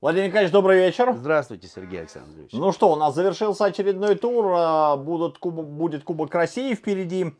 Владимир Николаевич, добрый вечер. Здравствуйте, Сергей Александрович. Ну что, у нас завершился очередной тур. А, будут, будет Кубок России впереди.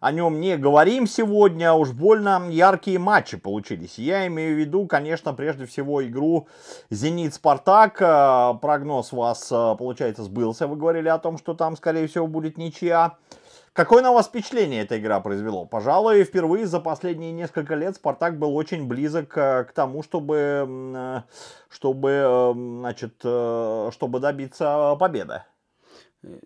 О нем не говорим сегодня. А уж больно яркие матчи получились. Я имею в виду, конечно, прежде всего игру «Зенит-Спартак». А, прогноз у вас, получается, сбылся. Вы говорили о том, что там, скорее всего, будет ничья. Какое на вас впечатление эта игра произвела? Пожалуй, впервые за последние несколько лет Спартак был очень близок э, к тому, чтобы, э, чтобы, э, значит, чтобы добиться победы.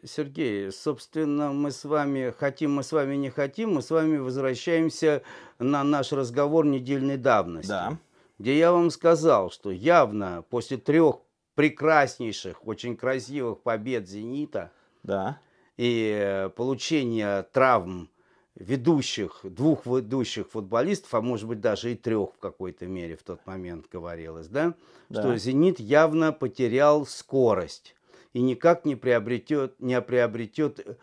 Сергей, собственно, мы с вами, хотим мы с вами, не хотим, мы с вами возвращаемся на наш разговор недельной давности. Да. Где я вам сказал, что явно после трех прекраснейших, очень красивых побед «Зенита» да и получение травм ведущих, двух ведущих футболистов, а может быть даже и трех в какой-то мере в тот момент говорилось, да, да. что «Зенит» явно потерял скорость и никак не приобретет, не приобретет э,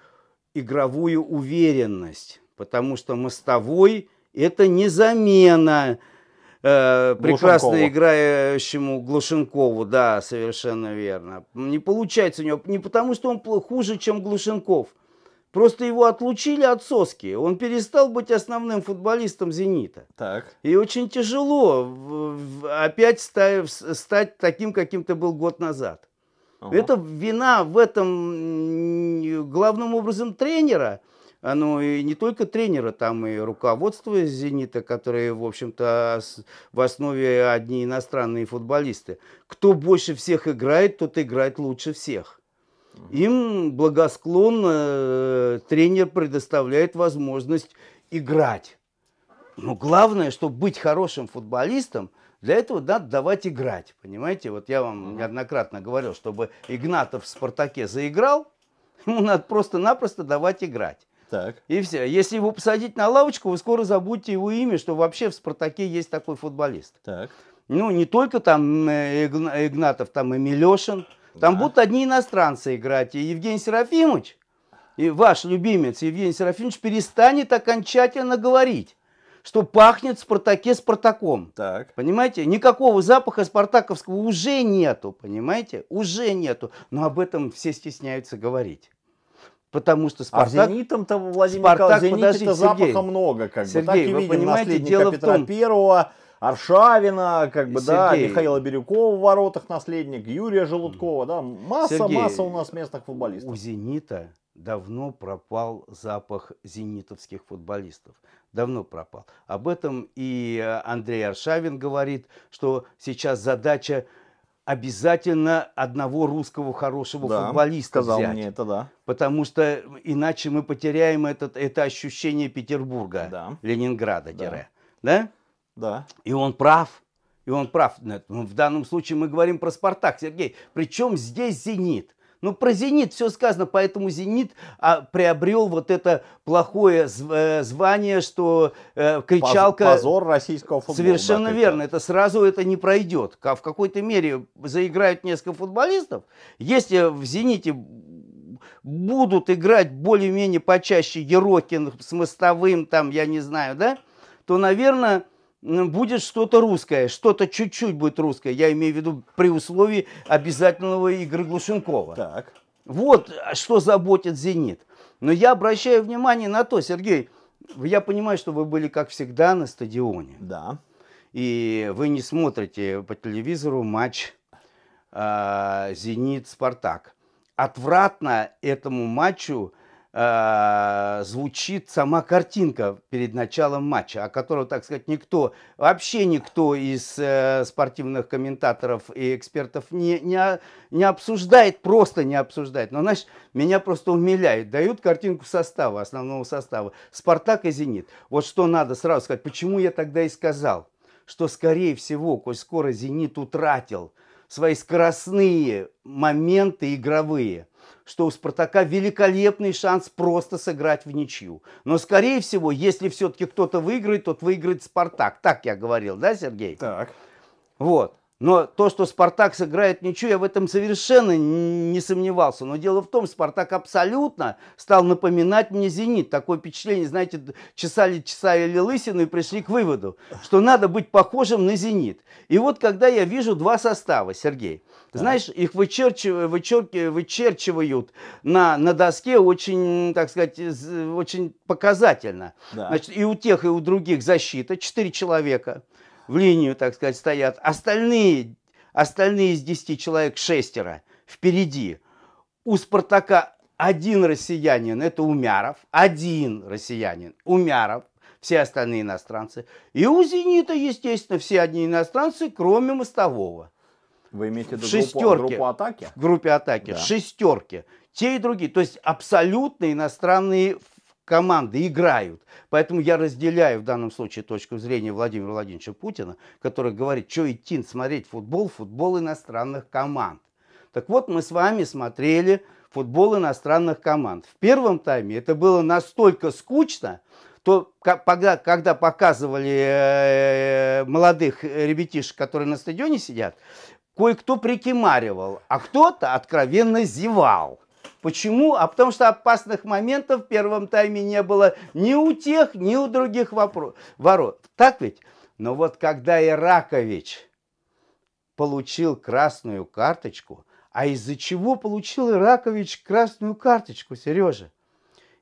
игровую уверенность, потому что «Мостовой» – это не замена – Э, прекрасно играющему Глушенкову, да, совершенно верно. Не получается у него, не потому что он хуже, чем Глушенков, Просто его отлучили от соски. Он перестал быть основным футболистом «Зенита». Так. И очень тяжело опять стать, стать таким, каким ты был год назад. Ага. Это вина в этом главным образом тренера – оно а, ну, и не только тренера, там и руководство «Зенита», которые, в общем-то, в основе одни иностранные футболисты. Кто больше всех играет, тот играет лучше всех. Им благосклонно э, тренер предоставляет возможность играть. Но главное, чтобы быть хорошим футболистом, для этого надо давать играть. Понимаете, вот я вам неоднократно говорил, чтобы Игнатов в «Спартаке» заиграл, ему надо просто-напросто давать играть. Так. И все. Если его посадить на лавочку, вы скоро забудете его имя, что вообще в «Спартаке» есть такой футболист. Так. Ну, не только там э, Игнатов, там и Милешин. Там да. будут одни иностранцы играть. И Евгений Серафимович, и ваш любимец Евгений Серафимович, перестанет окончательно говорить что пахнет в «Спартаке» «Спартаком». Так. Понимаете? Никакого запаха «Спартаковского» уже нету, понимаете? Уже нету. Но об этом все стесняются говорить. Потому что а Спартак... А Зенитом-то, Владимир Спартак, Николаевич, Зените-то запаха много. Как Сергей, бы. Так и вы видим понимаете, наследника дело Петра том... Первого, Аршавина, как бы, Сергей. да, Михаила Бирюкова в воротах наследник, Юрия Желудкова, да, масса, Сергей, масса у нас местных футболистов. У Зенита давно пропал запах зенитовских футболистов. Давно пропал. Об этом и Андрей Аршавин говорит, что сейчас задача обязательно одного русского хорошего да, футболиста сказал взять. мне это, да. Потому что иначе мы потеряем этот, это ощущение Петербурга, да. Ленинграда. Да. Тире. да? Да. И он прав. И он прав. Ну, в данном случае мы говорим про «Спартак», Сергей. Причем здесь «Зенит». Ну, про «Зенит» все сказано, поэтому «Зенит» а, приобрел вот это плохое э, звание, что э, кричалка... Позор российского футбола. Совершенно да, верно. Это сразу это не пройдет. А в какой-то мере заиграют несколько футболистов. Если в «Зените» будут играть более-менее почаще Ерокин с Мостовым, там, я не знаю, да, то, наверное, будет что-то русское, что-то чуть-чуть будет русское. Я имею в виду при условии обязательного игры Глушенкова. Так. Вот а что заботит «Зенит». Но я обращаю внимание на то, Сергей, я понимаю, что вы были, как всегда, на стадионе. Да. И вы не смотрите по телевизору матч э, «Зенит-Спартак». Отвратно этому матчу Э, звучит сама картинка перед началом матча, о которой, так сказать, никто, вообще никто из э, спортивных комментаторов и экспертов не, не, не обсуждает, просто не обсуждает. Но, значит, меня просто умиляет. Дают картинку состава, основного состава. «Спартак» и «Зенит». Вот что надо сразу сказать, почему я тогда и сказал, что, скорее всего, коль скоро «Зенит» утратил – свои скоростные моменты игровые, что у «Спартака» великолепный шанс просто сыграть в ничью. Но, скорее всего, если все-таки кто-то выиграет, тот выиграет «Спартак». Так я говорил, да, Сергей? Так. Вот. Но то, что «Спартак» сыграет ничью, я в этом совершенно не сомневался. Но дело в том, «Спартак» абсолютно стал напоминать мне «Зенит». Такое впечатление, знаете, чесали, чесали лысину и пришли к выводу, что надо быть похожим на «Зенит». И вот когда я вижу два состава, Сергей, знаешь, их вычерчивают, вычерчивают, вычерчивают на, на доске очень, так сказать, очень показательно. Да. Значит, и у тех, и у других защита, четыре человека – в линию, так сказать, стоят. Остальные, остальные из 10 человек шестеро впереди. У «Спартака» один россиянин, это Умяров, один россиянин, Умяров, все остальные иностранцы. И у «Зенита», естественно, все одни иностранцы, кроме Мостового. Вы имеете в виду шестерке, группу, группу атаки? В группе атаки, да. шестерки. Те и другие. То есть абсолютно иностранные команды играют. Поэтому я разделяю в данном случае точку зрения Владимира Владимировича Путина, который говорит, что идти смотреть футбол, футбол иностранных команд. Так вот, мы с вами смотрели футбол иностранных команд. В первом тайме это было настолько скучно, то когда, когда показывали э, э, молодых ребятишек, которые на стадионе сидят, кое-кто прикимаривал, а кто-то откровенно зевал. Почему? А потому что опасных моментов в первом тайме не было ни у тех, ни у других ворот. Так ведь? Но вот когда Иракович получил красную карточку, а из-за чего получил Иракович красную карточку, Сережа?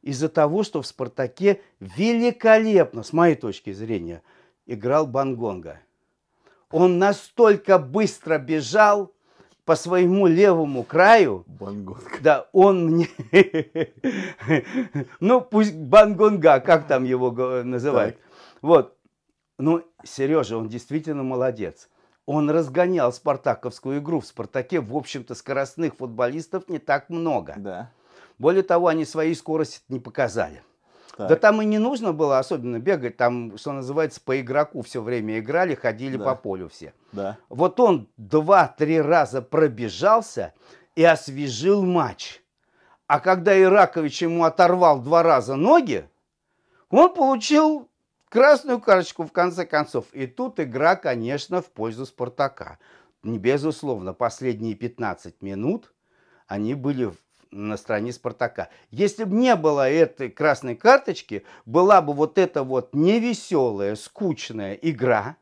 Из-за того, что в «Спартаке» великолепно, с моей точки зрения, играл Бангонга. Он настолько быстро бежал – по своему левому краю, Бангонг. да, он мне, ну пусть Бангонга, как там его называют, вот, ну Сережа, он действительно молодец. Он разгонял спартаковскую игру. В «Спартаке», в общем-то, скоростных футболистов не так много. Да. Более того, они своей скорости не показали. Так. Да там и не нужно было особенно бегать, там, что называется, по игроку все время играли, ходили да. по полю все. Да. Вот он два-три раза пробежался и освежил матч. А когда Иракович ему оторвал два раза ноги, он получил красную карточку в конце концов. И тут игра, конечно, в пользу Спартака. Безусловно, последние 15 минут они были на стороне Спартака. Если бы не было этой красной карточки, была бы вот эта вот невеселая, скучная игра,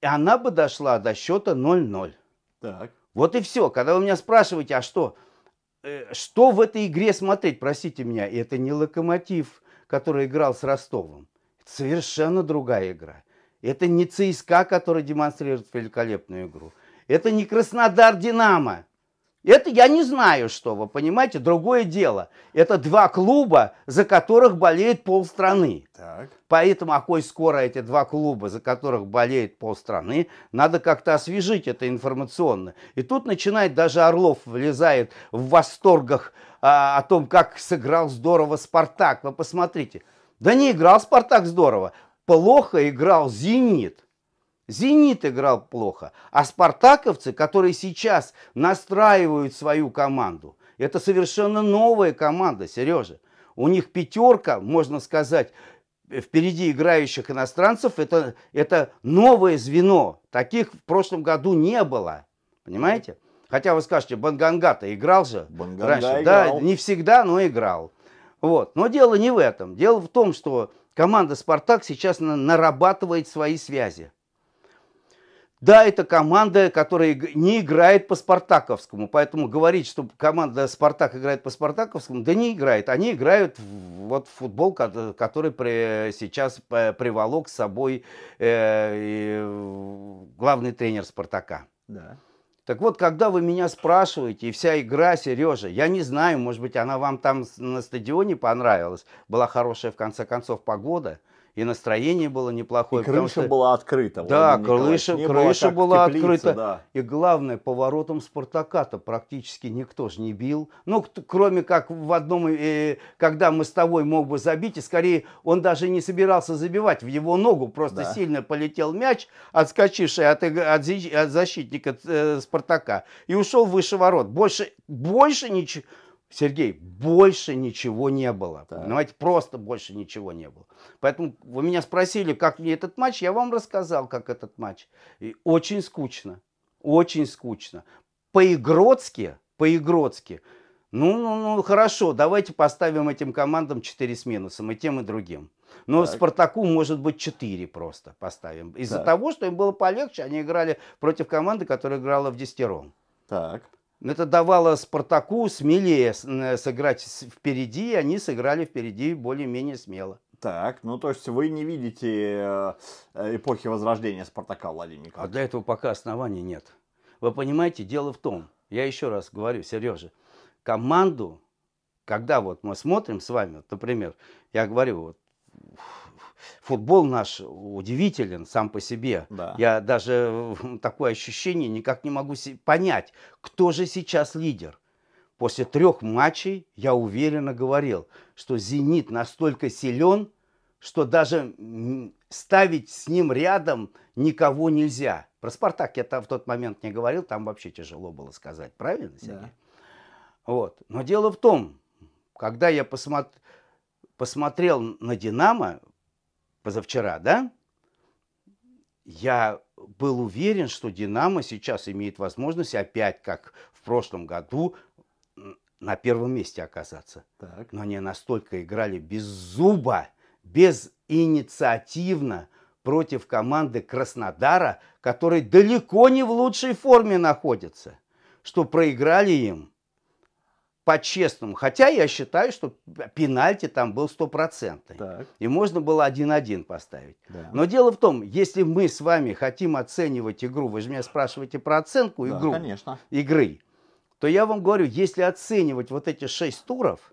и она бы дошла до счета 0-0. Так. Вот и все. Когда вы меня спрашиваете, а что? Э, что в этой игре смотреть, простите меня, и это не локомотив, который играл с Ростовом. Это совершенно другая игра. Это не ЦСКА, который демонстрирует великолепную игру. Это не Краснодар Динамо, это я не знаю, что вы понимаете. Другое дело. Это два клуба, за которых болеет полстраны. Так. Поэтому, а коль скоро эти два клуба, за которых болеет полстраны, надо как-то освежить это информационно. И тут начинает даже Орлов влезает в восторгах а, о том, как сыграл здорово Спартак. Вы посмотрите. Да не играл Спартак здорово. Плохо играл Зенит. Зенит играл плохо. А спартаковцы, которые сейчас настраивают свою команду, это совершенно новая команда, Сережа. У них пятерка, можно сказать, впереди играющих иностранцев, это, это новое звено. Таких в прошлом году не было. Понимаете? Хотя вы скажете, Бангангата играл же Банганда раньше. Играл. Да, не всегда, но играл. Вот. Но дело не в этом. Дело в том, что команда «Спартак» сейчас нарабатывает свои связи. Да, это команда, которая не играет по спартаковскому, поэтому говорить, что команда «Спартак» играет по спартаковскому, да не играет. Они играют в, вот в футбол, который при, сейчас э, приволок с собой э, главный тренер «Спартака». Да. Так вот, когда вы меня спрашиваете, и вся игра, Сережа, я не знаю, может быть, она вам там на стадионе понравилась, была хорошая, в конце концов, погода – и настроение было неплохое. И крыша что... была открыта. Да, крыша, крыша была теплице, открыта. Да. И главное, поворотом спартака практически никто же не бил. Ну, кроме как в одном, э, когда Мостовой мог бы забить, и скорее он даже не собирался забивать. В его ногу просто да. сильно полетел мяч, отскочивший от, от, от защитника э, Спартака, и ушел выше ворот. Больше, больше ничего Сергей, больше ничего не было. Так. Понимаете, просто больше ничего не было. Поэтому вы меня спросили, как мне этот матч, я вам рассказал, как этот матч. И очень скучно, очень скучно. По-игротски, по-игротски. Ну, ну, ну, хорошо, давайте поставим этим командам 4 с минусом, и тем, и другим. Но так. Спартаку, может быть, 4 просто поставим. Из-за того, что им было полегче, они играли против команды, которая играла в десятером. Так. Ну, это давало Спартаку смелее сыграть впереди, и они сыграли впереди более-менее смело. Так, ну то есть вы не видите э, эпохи возрождения Спартака, Владимир а Николаевич? А для этого пока оснований нет. Вы понимаете, дело в том, я еще раз говорю, Сережа, команду, когда вот мы смотрим с вами, например, я говорю, вот футбол наш удивителен сам по себе. Да. Я даже э, такое ощущение никак не могу понять, кто же сейчас лидер. После трех матчей я уверенно говорил, что «Зенит» настолько силен, что даже ставить с ним рядом никого нельзя. Про «Спартак» я там в тот момент не говорил, там вообще тяжело было сказать, правильно, Сергей? Да. Вот. Но дело в том, когда я посмотрел посмотрел на «Динамо», позавчера, да? Я был уверен, что «Динамо» сейчас имеет возможность опять, как в прошлом году, на первом месте оказаться. Так. Но они настолько играли без зуба, без инициативно против команды Краснодара, который далеко не в лучшей форме находится, что проиграли им по-честному. Хотя я считаю, что пенальти там был стопроцентный. И можно было 1-1 поставить. Да. Но дело в том, если мы с вами хотим оценивать игру, вы же меня спрашиваете про оценку да, конечно. игры, то я вам говорю, если оценивать вот эти шесть туров,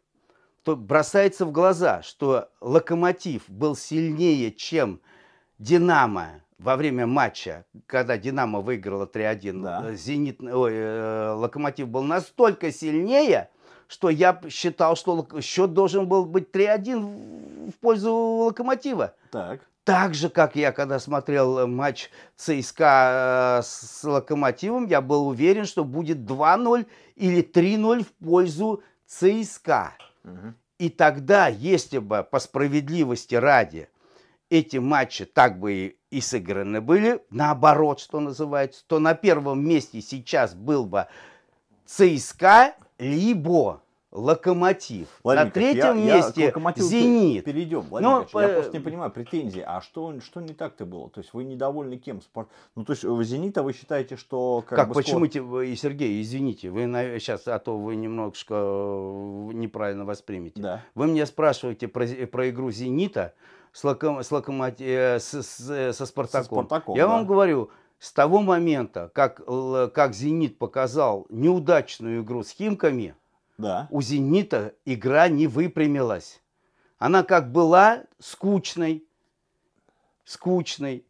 то бросается в глаза, что «Локомотив» был сильнее, чем «Динамо» во время матча, когда «Динамо» выиграла 3-1, да. «Зенит», ой, э, «Локомотив» был настолько сильнее, что я считал, что счет должен был быть 3-1 в пользу локомотива. Так. Так же, как я, когда смотрел э, матч ЦСКА э, с Локомотивом, я был уверен, что будет 2-0 или 3-0 в пользу ЦСКА. Угу. И тогда, если бы по справедливости ради эти матчи так бы и, и сыграны были, наоборот, что называется, то на первом месте сейчас был бы ЦСКА либо Локомотив. Владимир, На третьем я, месте я Зенит. Перейдем. Владимир, Но, по... я просто не понимаю претензии. А что, что не так-то было? То есть вы недовольны кем? Спорт... Ну, то есть в Зенита вы считаете, что... Как, как бы почему, скоро... Сергей, извините, вы сейчас, а то вы немножко э, неправильно воспримете. Да. Вы меня спрашиваете про, про игру Зенита с, локом... с, локомотив... Э, с, с, э, со Спартаком. Со Спартаком я да. вам говорю, с того момента, как, как «Зенит» показал неудачную игру с «Химками», да. у «Зенита» игра не выпрямилась. Она как была скучной, скучной,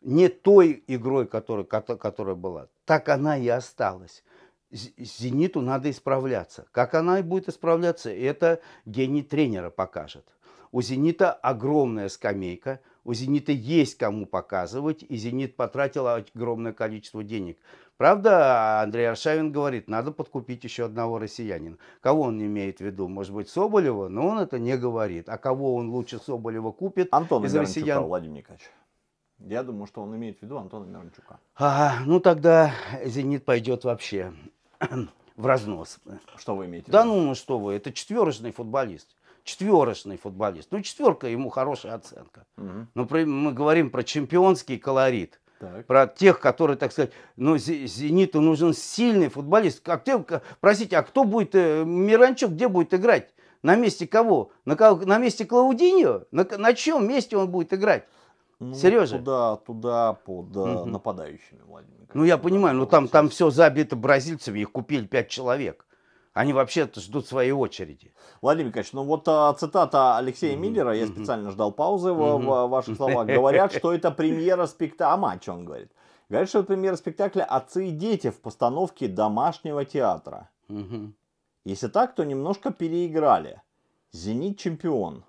не той игрой, которая, которая была, так она и осталась. «Зениту» надо исправляться. Как она и будет исправляться, это гений тренера покажет. У «Зенита» огромная скамейка – у «Зенита» есть кому показывать, и «Зенит» потратил огромное количество денег. Правда, Андрей Аршавин говорит, надо подкупить еще одного россиянина. Кого он имеет в виду? Может быть, Соболева? Но он это не говорит. А кого он лучше Соболева купит Антон из Миранчука, россиян? Владимир Николаевич. Я думаю, что он имеет в виду Антона Миранчука. А, ну тогда «Зенит» пойдет вообще в разнос. Что вы имеете в виду? Да ну, ну что вы, это четверочный футболист четверочный футболист. Ну, четверка ему хорошая оценка. Угу. Но при, мы говорим про чемпионский колорит. Так. Про тех, которые, так сказать, ну, «Зениту» нужен сильный футболист. А кто, простите, а кто будет, э, Миранчук где будет играть? На месте кого? На, на месте Клаудиньо? На, на чем месте он будет играть? Ну, Сережа? Туда, туда под угу. нападающими, Владимир. Ну, я туда понимаю, но там, там все забито бразильцами, их купили пять человек. Они вообще ждут своей очереди. Владимир Николаевич, ну вот а, цитата Алексея Миллера, я специально ждал паузы mm в, в ваших словах, говорят, что это премьера спектакля, а, о матче он говорит, говорят, что это премьера спектакля «Отцы и дети» в постановке домашнего театра. Если так, то немножко переиграли. «Зенит чемпион».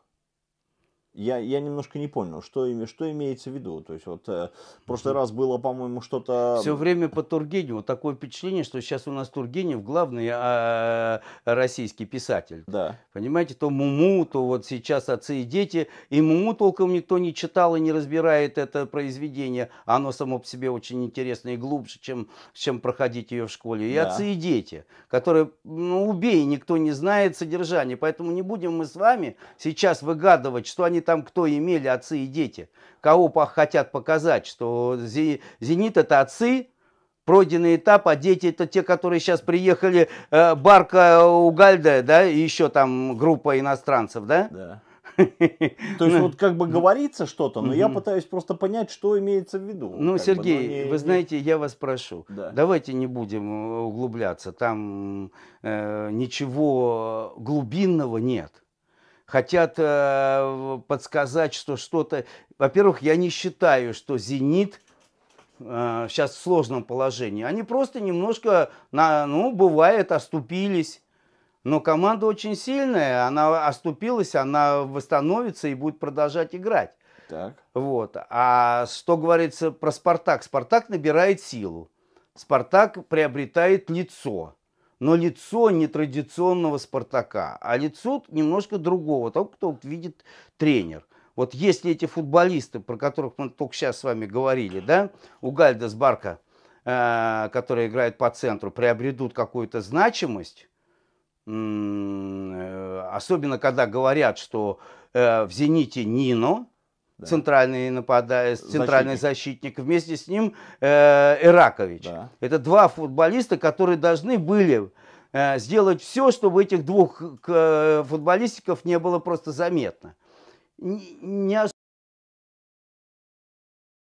Я, я немножко не понял, что, что имеется в виду. То есть вот э, прошлый раз было, по-моему, что-то... Все время по Тургеневу. Такое впечатление, что сейчас у нас Тургенев главный э, российский писатель. Да. Понимаете, то Муму, то вот сейчас отцы и дети. И Муму толком никто не читал и не разбирает это произведение. Оно само по себе очень интересно и глубже, чем, чем проходить ее в школе. И да. отцы и дети, которые, ну, убей, никто не знает содержание. Поэтому не будем мы с вами сейчас выгадывать, что они там кто имели отцы и дети. Кого хотят показать, что «Зенит» — это отцы, пройденный этап, а дети это те, которые сейчас приехали, э, Барка Угальда, да, и еще там группа иностранцев, да? Да. То есть ну. вот как бы говорится что-то, но я пытаюсь просто понять, что имеется в виду. Ну, Сергей, вы знаете, я вас прошу, давайте не будем э, углубляться, там э, ничего глубинного нет хотят э, подсказать, что что-то... Во-первых, я не считаю, что «Зенит» э, сейчас в сложном положении. Они просто немножко, на, ну, бывает, оступились. Но команда очень сильная, она оступилась, она восстановится и будет продолжать играть. Так. Вот. А что говорится про «Спартак»? «Спартак» набирает силу. «Спартак» приобретает лицо но лицо не традиционного Спартака, а лицо немножко другого, того, кто вот видит тренер. Вот если эти футболисты, про которых мы только сейчас с вами говорили, да, у Гальда Сбарка, э, который играет по центру, приобретут какую-то значимость, э, особенно когда говорят, что э, в «Зените» Нино, да. центральный нападающий, центральный защитник. Вместе с ним э, Эракович. Да. Это два футболиста, которые должны были э, сделать все, чтобы этих двух э, футболистиков не было просто заметно. Не, не